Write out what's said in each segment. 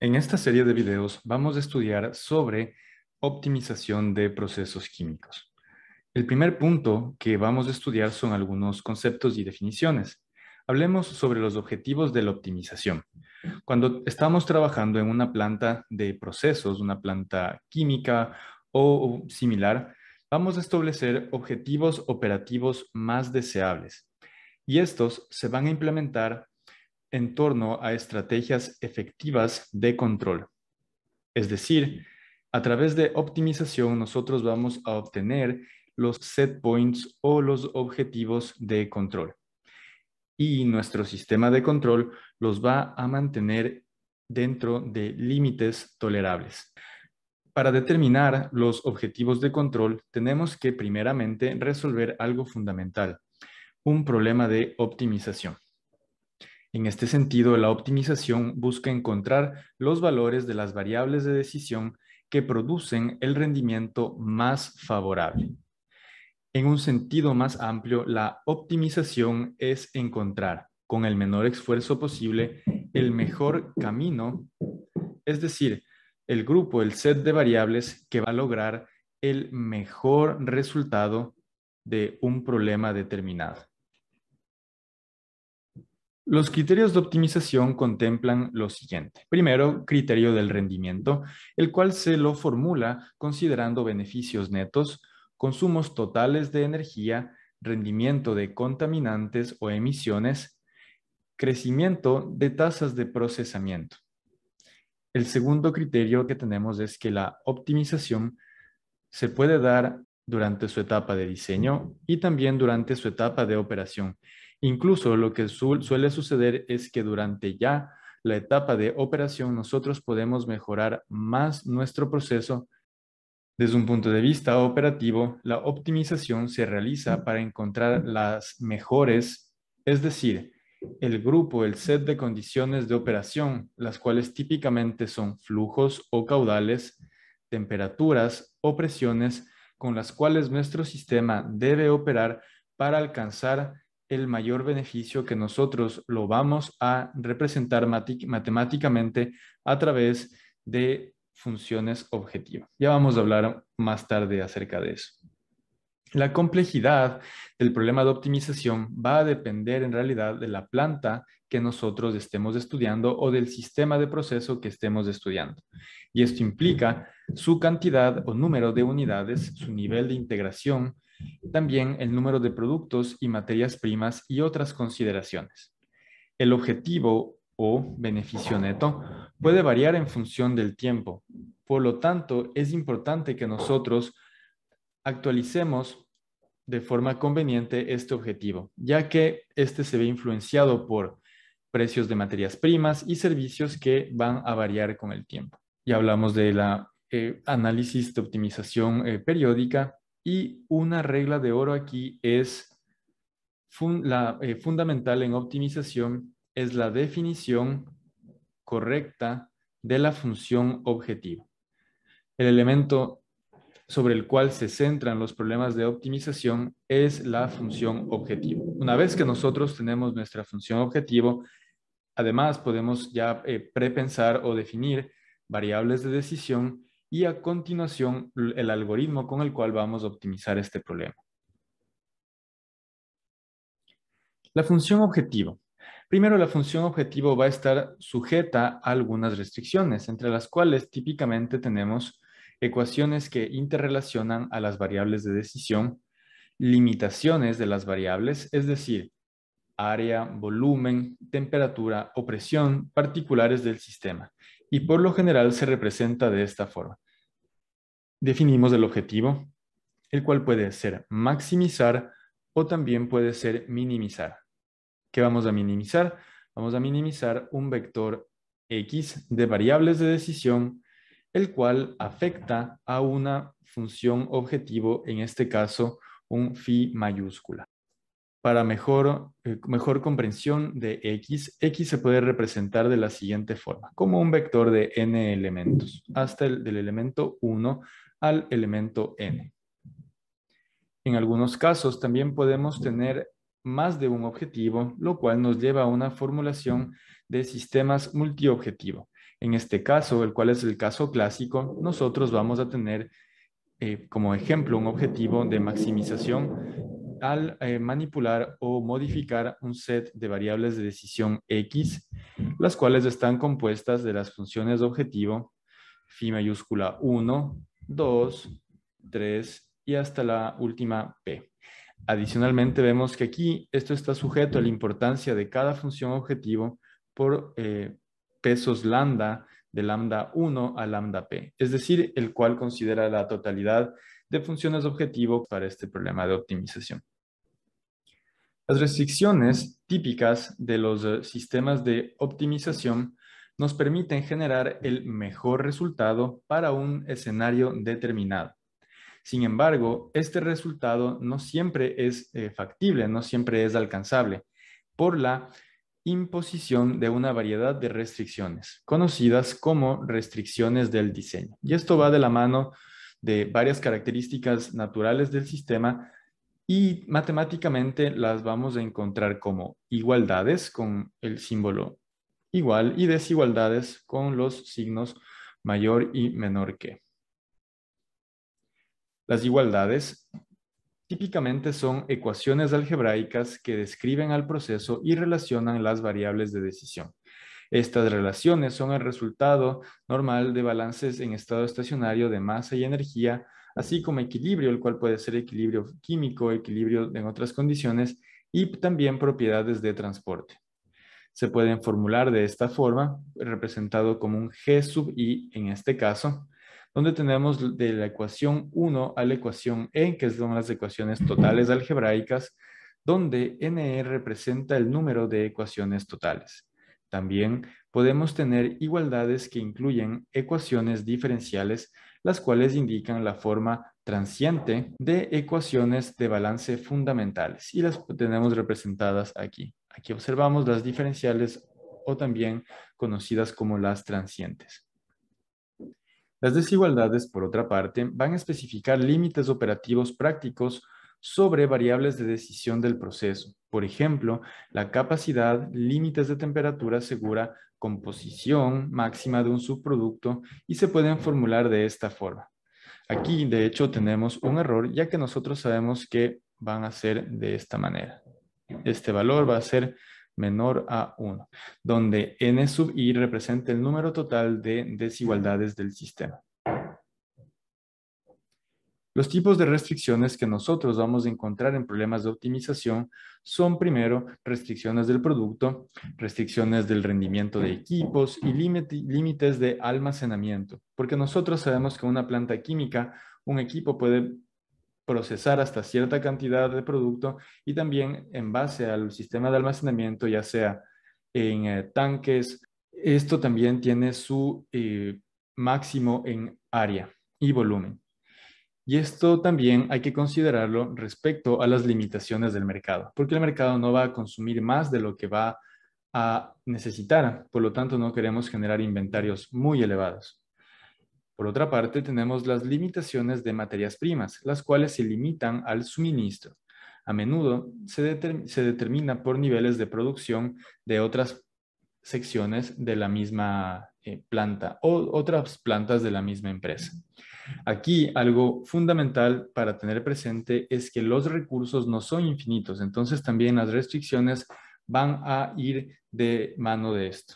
En esta serie de videos vamos a estudiar sobre optimización de procesos químicos. El primer punto que vamos a estudiar son algunos conceptos y definiciones. Hablemos sobre los objetivos de la optimización. Cuando estamos trabajando en una planta de procesos, una planta química o similar, vamos a establecer objetivos operativos más deseables. Y estos se van a implementar en torno a estrategias efectivas de control. Es decir, a través de optimización nosotros vamos a obtener los set points o los objetivos de control. Y nuestro sistema de control los va a mantener dentro de límites tolerables. Para determinar los objetivos de control, tenemos que primeramente resolver algo fundamental, un problema de optimización. En este sentido, la optimización busca encontrar los valores de las variables de decisión que producen el rendimiento más favorable. En un sentido más amplio, la optimización es encontrar, con el menor esfuerzo posible, el mejor camino, es decir, el grupo, el set de variables que va a lograr el mejor resultado de un problema determinado. Los criterios de optimización contemplan lo siguiente. Primero, criterio del rendimiento, el cual se lo formula considerando beneficios netos, consumos totales de energía, rendimiento de contaminantes o emisiones, crecimiento de tasas de procesamiento. El segundo criterio que tenemos es que la optimización se puede dar durante su etapa de diseño y también durante su etapa de operación Incluso lo que suele suceder es que durante ya la etapa de operación nosotros podemos mejorar más nuestro proceso. Desde un punto de vista operativo, la optimización se realiza para encontrar las mejores, es decir, el grupo, el set de condiciones de operación, las cuales típicamente son flujos o caudales, temperaturas o presiones con las cuales nuestro sistema debe operar para alcanzar el mayor beneficio que nosotros lo vamos a representar matemáticamente a través de funciones objetivas. Ya vamos a hablar más tarde acerca de eso. La complejidad del problema de optimización va a depender en realidad de la planta que nosotros estemos estudiando o del sistema de proceso que estemos estudiando. Y esto implica su cantidad o número de unidades, su nivel de integración, también el número de productos y materias primas y otras consideraciones. El objetivo o beneficio neto puede variar en función del tiempo. Por lo tanto, es importante que nosotros actualicemos de forma conveniente este objetivo, ya que este se ve influenciado por precios de materias primas y servicios que van a variar con el tiempo. Ya hablamos de la eh, análisis de optimización eh, periódica y una regla de oro aquí es eh, fundamental en optimización es la definición correcta de la función objetivo. El elemento sobre el cual se centran los problemas de optimización es la función objetivo. Una vez que nosotros tenemos nuestra función objetivo, además podemos ya eh, prepensar o definir variables de decisión y a continuación el algoritmo con el cual vamos a optimizar este problema. La función objetivo. Primero, la función objetivo va a estar sujeta a algunas restricciones, entre las cuales típicamente tenemos ecuaciones que interrelacionan a las variables de decisión, limitaciones de las variables, es decir, área, volumen, temperatura o presión particulares del sistema y por lo general se representa de esta forma. Definimos el objetivo, el cual puede ser maximizar o también puede ser minimizar. ¿Qué vamos a minimizar? Vamos a minimizar un vector x de variables de decisión, el cual afecta a una función objetivo, en este caso un phi mayúscula para mejor, eh, mejor comprensión de X, X se puede representar de la siguiente forma, como un vector de n elementos, hasta el del elemento 1 al elemento n. En algunos casos también podemos tener más de un objetivo, lo cual nos lleva a una formulación de sistemas multiobjetivo. En este caso, el cual es el caso clásico, nosotros vamos a tener eh, como ejemplo un objetivo de maximización al eh, manipular o modificar un set de variables de decisión X, las cuales están compuestas de las funciones de objetivo, fi mayúscula 1, 2, 3 y hasta la última P. Adicionalmente vemos que aquí esto está sujeto a la importancia de cada función objetivo por eh, pesos lambda de lambda 1 a lambda p, es decir, el cual considera la totalidad de funciones objetivo para este problema de optimización. Las restricciones típicas de los eh, sistemas de optimización nos permiten generar el mejor resultado para un escenario determinado. Sin embargo, este resultado no siempre es eh, factible, no siempre es alcanzable por la imposición de una variedad de restricciones, conocidas como restricciones del diseño. Y esto va de la mano de varias características naturales del sistema y matemáticamente las vamos a encontrar como igualdades con el símbolo igual y desigualdades con los signos mayor y menor que. Las igualdades típicamente son ecuaciones algebraicas que describen al proceso y relacionan las variables de decisión. Estas relaciones son el resultado normal de balances en estado estacionario de masa y energía así como equilibrio, el cual puede ser equilibrio químico, equilibrio en otras condiciones y también propiedades de transporte. Se pueden formular de esta forma, representado como un G sub I en este caso, donde tenemos de la ecuación 1 a la ecuación n, e, que son las ecuaciones totales algebraicas, donde NE representa el número de ecuaciones totales. También podemos tener igualdades que incluyen ecuaciones diferenciales las cuales indican la forma transiente de ecuaciones de balance fundamentales y las tenemos representadas aquí. Aquí observamos las diferenciales o también conocidas como las transientes. Las desigualdades, por otra parte, van a especificar límites operativos prácticos sobre variables de decisión del proceso. Por ejemplo, la capacidad, límites de temperatura segura composición máxima de un subproducto y se pueden formular de esta forma. Aquí, de hecho, tenemos un error ya que nosotros sabemos que van a ser de esta manera. Este valor va a ser menor a 1, donde n sub i representa el número total de desigualdades del sistema. Los tipos de restricciones que nosotros vamos a encontrar en problemas de optimización son primero restricciones del producto, restricciones del rendimiento de equipos y límites de almacenamiento, porque nosotros sabemos que una planta química, un equipo puede procesar hasta cierta cantidad de producto y también en base al sistema de almacenamiento, ya sea en eh, tanques, esto también tiene su eh, máximo en área y volumen. Y esto también hay que considerarlo respecto a las limitaciones del mercado, porque el mercado no va a consumir más de lo que va a necesitar, por lo tanto no queremos generar inventarios muy elevados. Por otra parte, tenemos las limitaciones de materias primas, las cuales se limitan al suministro. A menudo se, determina por niveles de producción de otras secciones de la misma eh, planta o otras plantas de la misma empresa. Aquí algo fundamental para tener presente es que los recursos no son infinitos, entonces también las restricciones van a ir de mano de esto.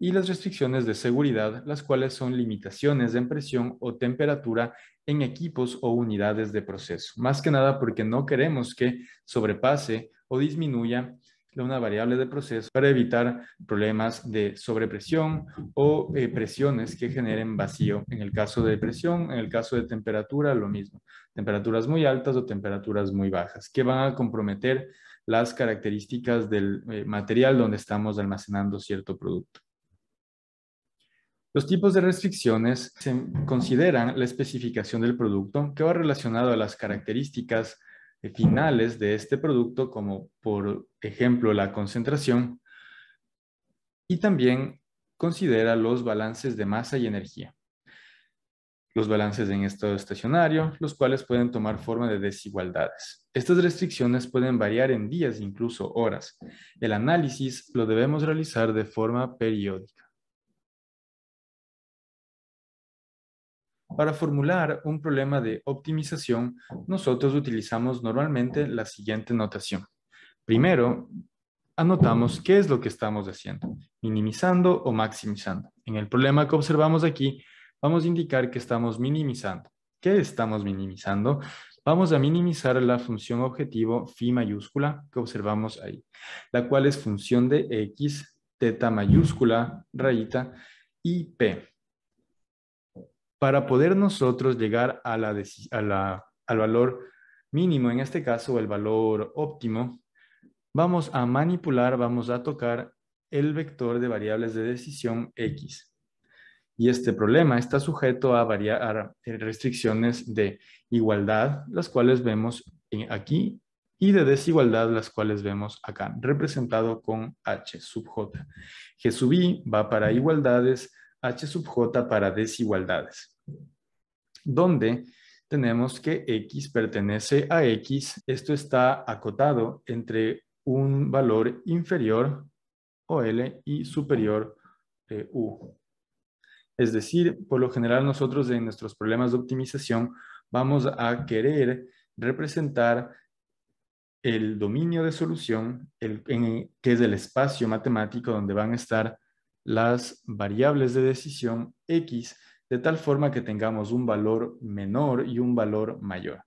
Y las restricciones de seguridad, las cuales son limitaciones en presión o temperatura en equipos o unidades de proceso. Más que nada porque no queremos que sobrepase o disminuya una variable de proceso para evitar problemas de sobrepresión o eh, presiones que generen vacío. En el caso de presión, en el caso de temperatura, lo mismo. Temperaturas muy altas o temperaturas muy bajas, que van a comprometer las características del eh, material donde estamos almacenando cierto producto. Los tipos de restricciones se consideran la especificación del producto que va relacionado a las características eh, finales de este producto, como por ejemplo la concentración, y también considera los balances de masa y energía. Los balances en estado estacionario, los cuales pueden tomar forma de desigualdades. Estas restricciones pueden variar en días, incluso horas. El análisis lo debemos realizar de forma periódica. para formular un problema de optimización, nosotros utilizamos normalmente la siguiente notación. Primero, anotamos qué es lo que estamos haciendo, minimizando o maximizando. En el problema que observamos aquí, vamos a indicar que estamos minimizando. ¿Qué estamos minimizando? Vamos a minimizar la función objetivo phi mayúscula que observamos ahí, la cual es función de x, teta mayúscula, rayita, y p para poder nosotros llegar a la, al valor mínimo, en este caso, el valor óptimo, vamos a manipular, vamos a tocar el vector de variables de decisión X. Y este problema está sujeto a, restricciones de igualdad, las cuales vemos aquí, y de desigualdad, las cuales vemos acá, representado con H sub J. G sub I va para igualdades, H sub j para desigualdades, donde tenemos que x pertenece a x. Esto está acotado entre un valor inferior o L y superior eh, U. Es decir, por lo general nosotros en nuestros problemas de optimización vamos a querer representar el dominio de solución, el, que es el espacio matemático donde van a estar las variables de decisión X de tal forma que tengamos un valor menor y un valor mayor.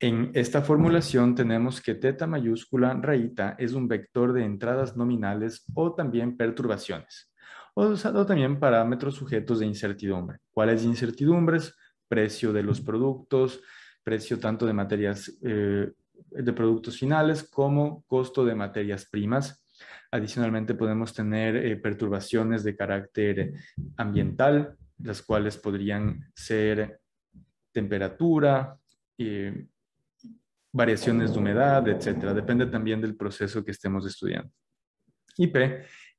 En esta formulación tenemos que teta mayúscula rayita es un vector de entradas nominales o también perturbaciones, o, también parámetros sujetos de incertidumbre. ¿Cuáles incertidumbres? Precio de los productos, precio tanto de materias, eh, de productos finales como costo de materias primas, Adicionalmente podemos tener eh, perturbaciones de carácter ambiental, las cuales podrían ser temperatura, eh, variaciones de humedad, etcétera. Depende también del proceso que estemos estudiando. Ip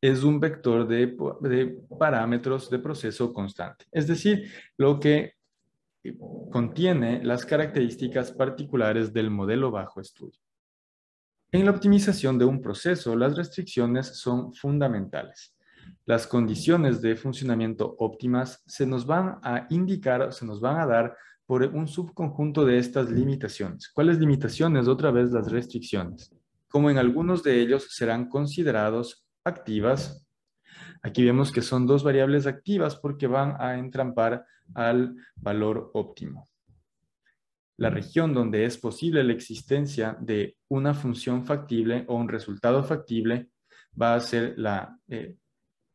es un vector de parámetros de proceso constante, es decir, lo que contiene las características particulares del modelo bajo estudio. En la optimización de un proceso, las restricciones son fundamentales. Las condiciones de funcionamiento óptimas se nos van a indicar, se nos van a dar por un subconjunto de estas limitaciones. ¿Cuáles limitaciones? Otra vez las restricciones. Como en algunos de ellos serán considerados activas, aquí vemos que son dos variables activas porque van a entrampar al valor óptimo la región donde es posible la existencia de una función factible o un resultado factible va a ser la eh,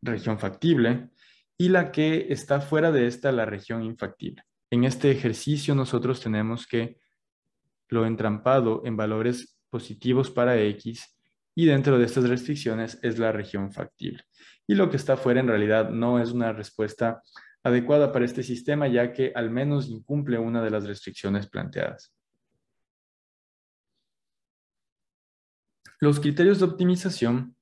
región factible y la que está fuera de esta, la región infactible. En este ejercicio nosotros tenemos que lo entrampado en valores positivos para X y dentro de estas restricciones es la región factible. Y lo que está fuera en realidad no es una respuesta adecuada para este sistema ya que al menos incumple una de las restricciones planteadas. Los criterios de optimización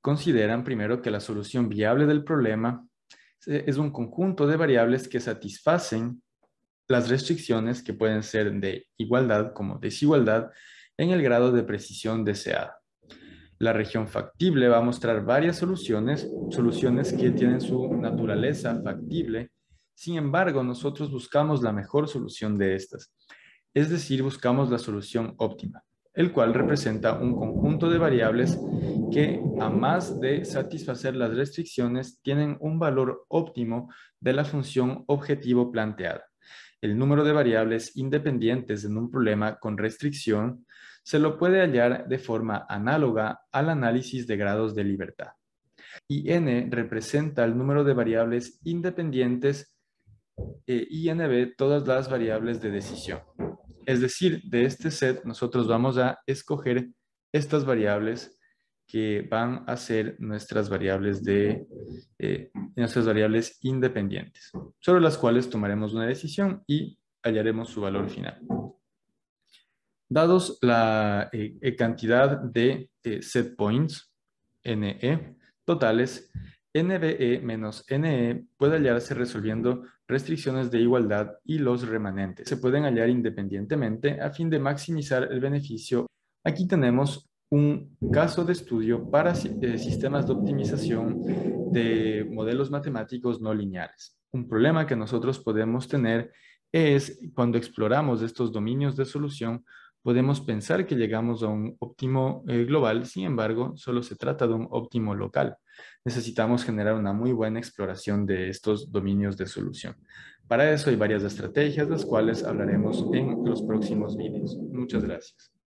consideran primero que la solución viable del problema eh, es un conjunto de variables que satisfacen las restricciones que pueden ser de igualdad como desigualdad en el grado de precisión deseada. La región factible va a mostrar varias soluciones, soluciones que tienen su naturaleza factible. Sin embargo, nosotros buscamos la mejor solución de estas, es decir, buscamos la solución óptima, el cual representa un conjunto de variables que, a más de satisfacer las restricciones, tienen un valor óptimo de la función objetivo planteada. El número de variables independientes en un problema con restricción se lo puede hallar de forma análoga al análisis de grados de libertad. Y n representa el número de variables independientes eh, y nb todas las variables de decisión. Es decir, de este set nosotros vamos a escoger estas variables que van a ser nuestras variables de eh, nuestras variables independientes, sobre las cuales tomaremos una decisión y hallaremos su valor final. Dados la eh, eh, cantidad de eh, set points, NE, totales, NBE menos NE puede hallarse resolviendo restricciones de igualdad y los remanentes. Se pueden hallar independientemente a fin de maximizar el beneficio. Aquí tenemos un caso de estudio para sistemas de optimización de modelos matemáticos no lineales. Un problema que nosotros podemos tener es cuando exploramos estos dominios de solución Podemos pensar que llegamos a un óptimo eh, global, sin embargo, solo se trata de un óptimo local. Necesitamos generar una muy buena exploración de estos dominios de solución. Para eso hay varias estrategias, las cuales hablaremos en los próximos vídeos. Muchas gracias.